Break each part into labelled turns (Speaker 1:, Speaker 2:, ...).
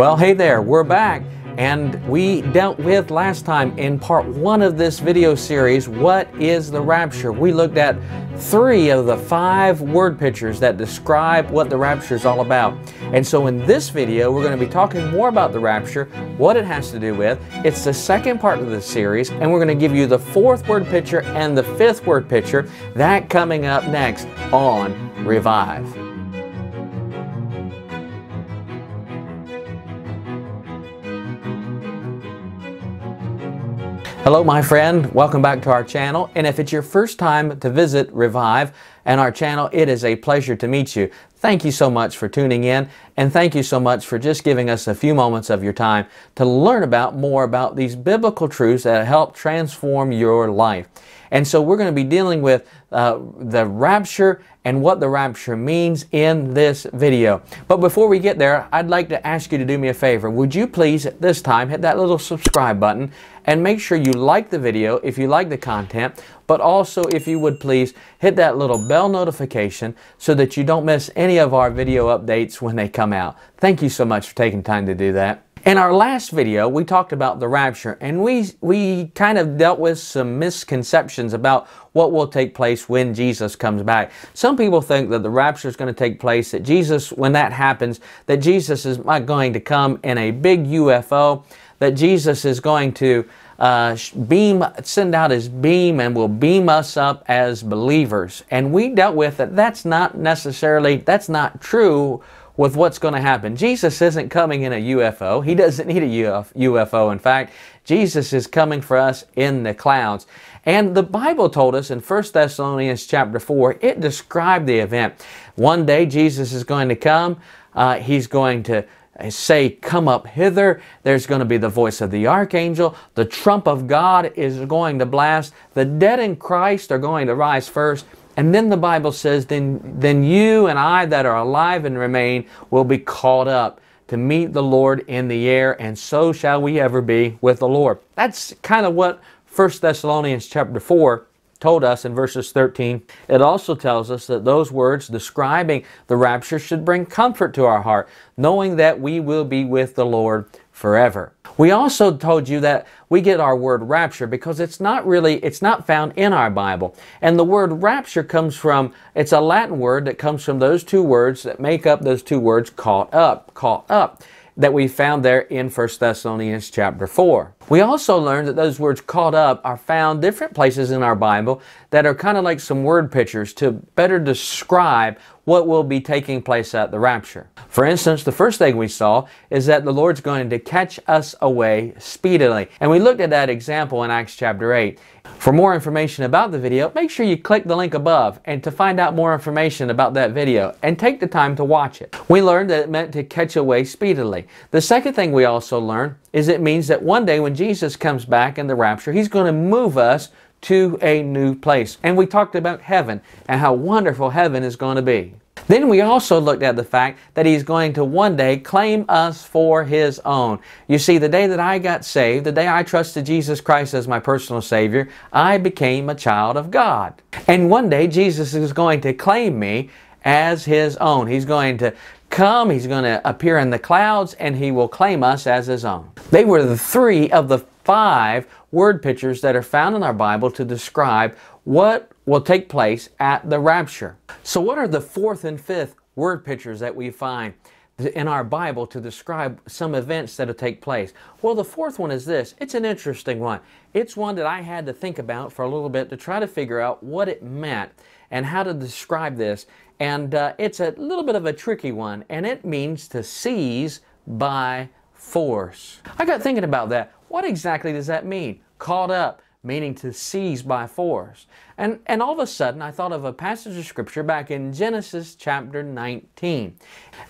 Speaker 1: Well, hey there, we're back. And we dealt with last time in part one of this video series, What is the Rapture? We looked at three of the five word pictures that describe what the rapture is all about. And so in this video, we're going to be talking more about the rapture, what it has to do with. It's the second part of the series, and we're going to give you the fourth word picture and the fifth word picture. That coming up next on Revive. Hello my friend, welcome back to our channel and if it's your first time to visit Revive and our channel, it is a pleasure to meet you. Thank you so much for tuning in, and thank you so much for just giving us a few moments of your time to learn about more about these biblical truths that help transform your life. And so we're going to be dealing with uh, the rapture and what the rapture means in this video. But before we get there, I'd like to ask you to do me a favor. Would you please, at this time, hit that little subscribe button and make sure you like the video if you like the content but also if you would please hit that little bell notification so that you don't miss any of our video updates when they come out. Thank you so much for taking time to do that. In our last video, we talked about the rapture and we, we kind of dealt with some misconceptions about what will take place when Jesus comes back. Some people think that the rapture is going to take place, that Jesus, when that happens, that Jesus is not going to come in a big UFO, that Jesus is going to uh, beam, send out his beam and will beam us up as believers. And we dealt with that. That's not necessarily, that's not true with what's going to happen. Jesus isn't coming in a UFO. He doesn't need a UFO. In fact, Jesus is coming for us in the clouds. And the Bible told us in 1 Thessalonians chapter 4, it described the event. One day Jesus is going to come. Uh, he's going to say, Come up hither. There's going to be the voice of the archangel. The trump of God is going to blast. The dead in Christ are going to rise first. And then the Bible says, Then, then you and I that are alive and remain will be caught up to meet the Lord in the air, and so shall we ever be with the Lord. That's kind of what 1 Thessalonians chapter 4 told us in verses 13. It also tells us that those words describing the rapture should bring comfort to our heart, knowing that we will be with the Lord forever. We also told you that we get our word rapture because it's not really, it's not found in our Bible. And the word rapture comes from, it's a Latin word that comes from those two words that make up those two words caught up, caught up that we found there in 1 Thessalonians chapter 4. We also learned that those words caught up are found different places in our Bible that are kind of like some word pictures to better describe what will be taking place at the rapture. For instance, the first thing we saw is that the Lord's going to catch us away speedily. And we looked at that example in Acts chapter 8. For more information about the video, make sure you click the link above and to find out more information about that video and take the time to watch it. We learned that it meant to catch away speedily. The second thing we also learned is it means that one day when Jesus comes back in the rapture, he's going to move us to a new place. And we talked about heaven and how wonderful heaven is going to be. Then we also looked at the fact that he's going to one day claim us for his own. You see, the day that I got saved, the day I trusted Jesus Christ as my personal Savior, I became a child of God. And one day Jesus is going to claim me as his own. He's going to come, he's going to appear in the clouds, and he will claim us as his own. They were the three of the five word pictures that are found in our Bible to describe what will take place at the rapture. So what are the fourth and fifth word pictures that we find in our Bible to describe some events that will take place? Well, the fourth one is this. It's an interesting one. It's one that I had to think about for a little bit to try to figure out what it meant and how to describe this. And uh, it's a little bit of a tricky one, and it means to seize by force. I got thinking about that. What exactly does that mean? Caught up, meaning to seize by force. And, and all of a sudden, I thought of a passage of scripture back in Genesis chapter 19.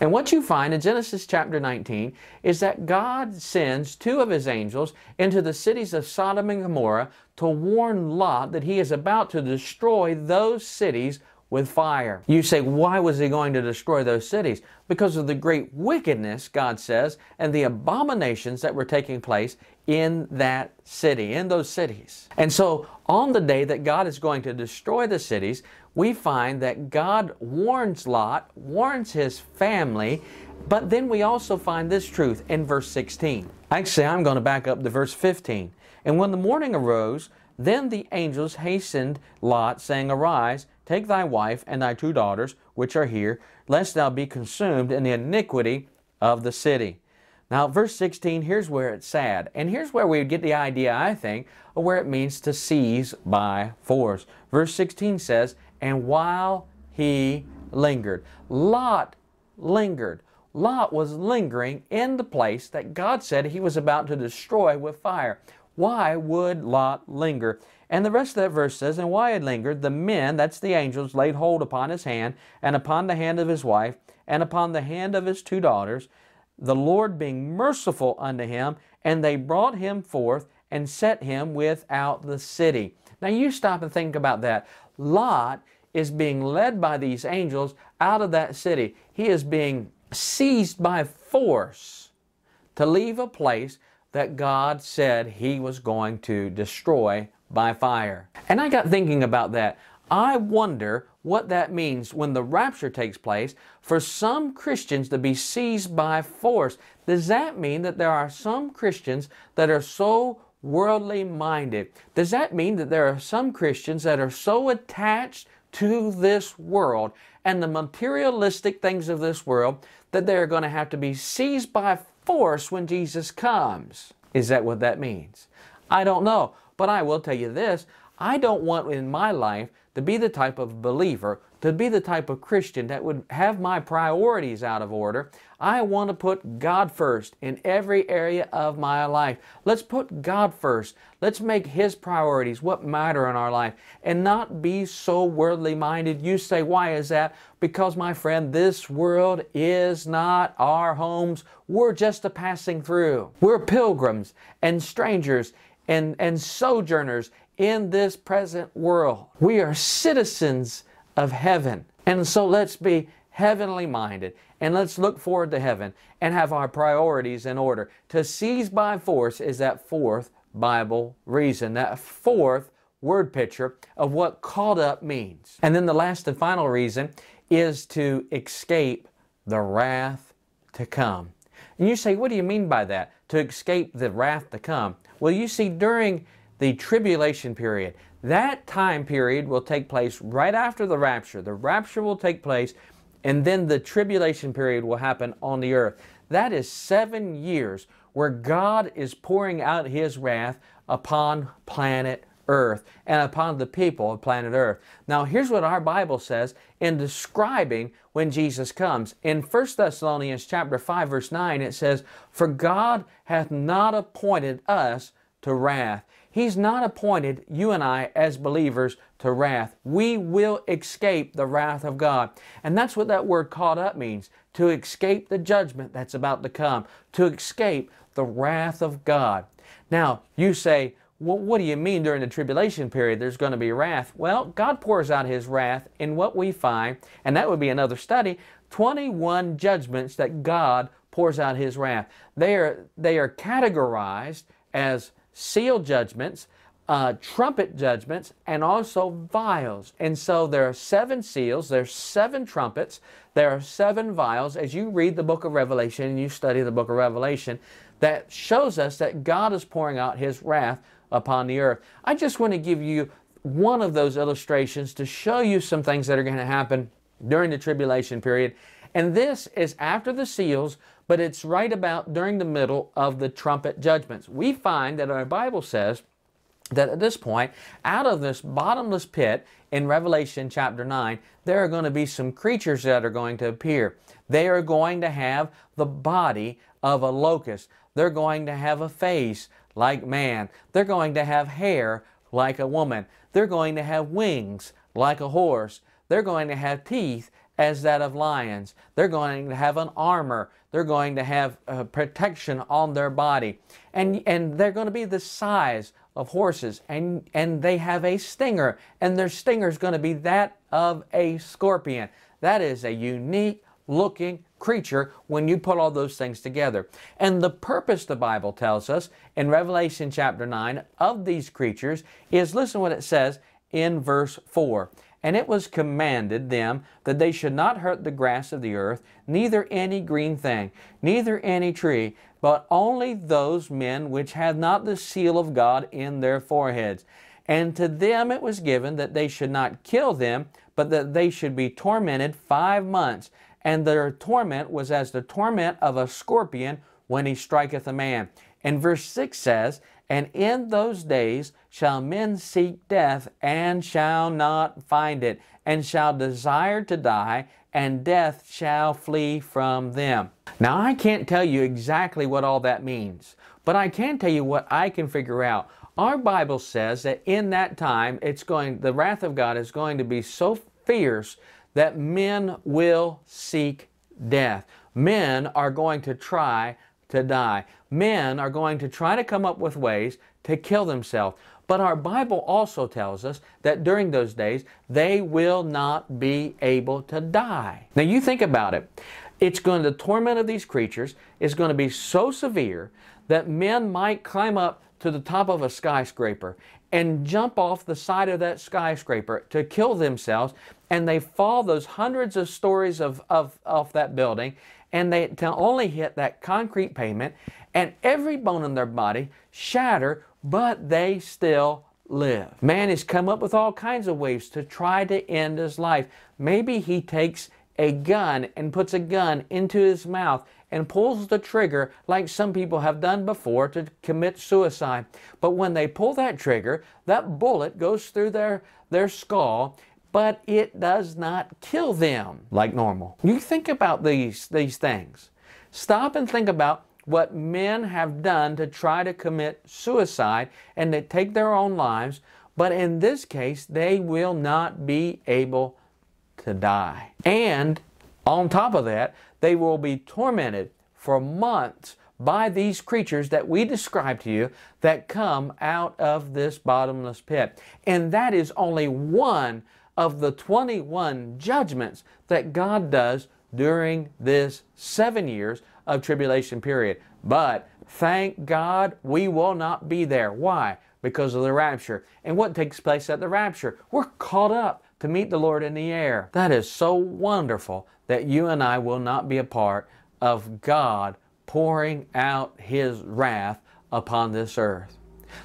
Speaker 1: And what you find in Genesis chapter 19 is that God sends two of his angels into the cities of Sodom and Gomorrah to warn Lot that he is about to destroy those cities with fire. You say, why was he going to destroy those cities? Because of the great wickedness, God says, and the abominations that were taking place in that city, in those cities. And so on the day that God is going to destroy the cities, we find that God warns Lot, warns his family, but then we also find this truth in verse 16. Actually, I'm going to back up to verse 15. And when the morning arose, then the angels hastened Lot, saying, Arise, Take thy wife and thy two daughters, which are here, lest thou be consumed in the iniquity of the city. Now, verse 16, here's where it's sad. And here's where we get the idea, I think, of where it means to seize by force. Verse 16 says, And while he lingered, Lot lingered. Lot was lingering in the place that God said he was about to destroy with fire. Why would Lot linger? And the rest of that verse says, And while it lingered, the men, that's the angels, laid hold upon his hand, and upon the hand of his wife, and upon the hand of his two daughters, the Lord being merciful unto him, and they brought him forth and set him without the city. Now you stop and think about that. Lot is being led by these angels out of that city. He is being seized by force to leave a place that God said he was going to destroy by fire. And I got thinking about that. I wonder what that means when the rapture takes place for some Christians to be seized by force. Does that mean that there are some Christians that are so worldly minded? Does that mean that there are some Christians that are so attached to this world and the materialistic things of this world that they are going to have to be seized by force when Jesus comes? Is that what that means? I don't know. But I will tell you this I don't want in my life to be the type of believer, to be the type of Christian that would have my priorities out of order. I want to put God first in every area of my life. Let's put God first. Let's make His priorities what matter in our life and not be so worldly minded. You say, why is that? Because, my friend, this world is not our homes. We're just a passing through. We're pilgrims and strangers and, and sojourners in this present world. We are citizens of heaven. And so let's be heavenly minded and let's look forward to heaven and have our priorities in order. To seize by force is that fourth Bible reason, that fourth word picture of what caught up means. And then the last and final reason is to escape the wrath to come. And you say, what do you mean by that? To escape the wrath to come. Well, you see, during the tribulation period, that time period will take place right after the rapture. The rapture will take place, and then the tribulation period will happen on the earth. That is seven years where God is pouring out His wrath upon planet earth and upon the people of planet earth. Now, here's what our Bible says in describing when Jesus comes. In 1 Thessalonians chapter 5 verse 9 it says, "For God hath not appointed us to wrath." He's not appointed you and I as believers to wrath. We will escape the wrath of God. And that's what that word caught up means to escape the judgment that's about to come, to escape the wrath of God. Now, you say, well, what do you mean during the tribulation period there's going to be wrath? Well, God pours out his wrath in what we find, and that would be another study, 21 judgments that God pours out his wrath. They are, they are categorized as seal judgments, uh, trumpet judgments, and also vials. And so there are seven seals, there's seven trumpets, there are seven vials. As you read the book of Revelation and you study the book of Revelation, that shows us that God is pouring out his wrath upon the earth. I just want to give you one of those illustrations to show you some things that are going to happen during the tribulation period. And this is after the seals, but it's right about during the middle of the trumpet judgments. We find that our Bible says that at this point, out of this bottomless pit in Revelation chapter 9, there are going to be some creatures that are going to appear. They are going to have the body of a locust. They're going to have a face like man. They're going to have hair like a woman. They're going to have wings like a horse. They're going to have teeth as that of lions. They're going to have an armor. They're going to have uh, protection on their body. And, and they're going to be the size of horses. And, and they have a stinger. And their stinger is going to be that of a scorpion. That is a unique looking creature when you put all those things together. And the purpose, the Bible tells us in Revelation chapter 9 of these creatures is listen what it says in verse 4. And it was commanded them that they should not hurt the grass of the earth, neither any green thing, neither any tree, but only those men which had not the seal of God in their foreheads. And to them it was given that they should not kill them, but that they should be tormented five months and their torment was as the torment of a scorpion when he striketh a man. And verse 6 says, And in those days shall men seek death, and shall not find it, and shall desire to die, and death shall flee from them. Now, I can't tell you exactly what all that means, but I can tell you what I can figure out. Our Bible says that in that time, it's going, the wrath of God is going to be so fierce that men will seek death. Men are going to try to die. Men are going to try to come up with ways to kill themselves. But our Bible also tells us that during those days, they will not be able to die. Now you think about it. It's going to, the torment of these creatures is going to be so severe that men might climb up to the top of a skyscraper and jump off the side of that skyscraper to kill themselves. And they fall those hundreds of stories of, of, off that building and they to only hit that concrete pavement and every bone in their body shatter, but they still live. Man has come up with all kinds of ways to try to end his life. Maybe he takes a gun and puts a gun into his mouth and pulls the trigger like some people have done before to commit suicide. But when they pull that trigger, that bullet goes through their, their skull but it does not kill them like normal. You think about these, these things. Stop and think about what men have done to try to commit suicide and to take their own lives, but in this case, they will not be able to die. And on top of that, they will be tormented for months by these creatures that we described to you that come out of this bottomless pit. And that is only one of the 21 judgments that God does during this seven years of tribulation period. But thank God we will not be there. Why? Because of the rapture. And what takes place at the rapture? We're caught up to meet the Lord in the air. That is so wonderful that you and I will not be a part of God pouring out His wrath upon this earth.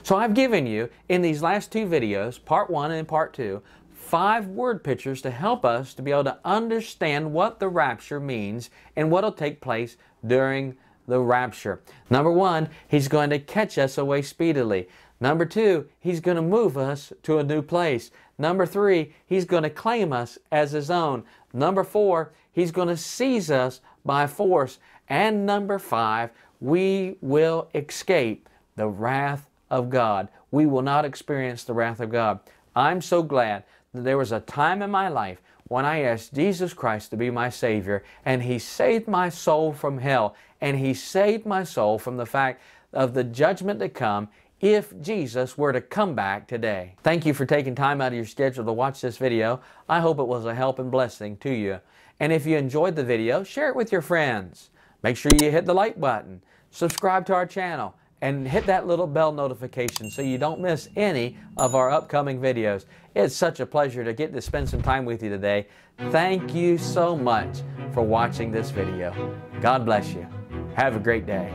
Speaker 1: So I've given you, in these last two videos, part one and part two, five word pictures to help us to be able to understand what the rapture means and what will take place during the rapture. Number one, he's going to catch us away speedily. Number two, he's going to move us to a new place. Number three, he's going to claim us as his own. Number four, he's going to seize us by force. And number five, we will escape the wrath of God. We will not experience the wrath of God. I'm so glad that there was a time in my life when I asked Jesus Christ to be my Savior, and He saved my soul from hell, and He saved my soul from the fact of the judgment to come if Jesus were to come back today. Thank you for taking time out of your schedule to watch this video. I hope it was a help and blessing to you. And if you enjoyed the video, share it with your friends. Make sure you hit the like button, subscribe to our channel, and hit that little bell notification so you don't miss any of our upcoming videos. It's such a pleasure to get to spend some time with you today. Thank you so much for watching this video. God bless you. Have a great day.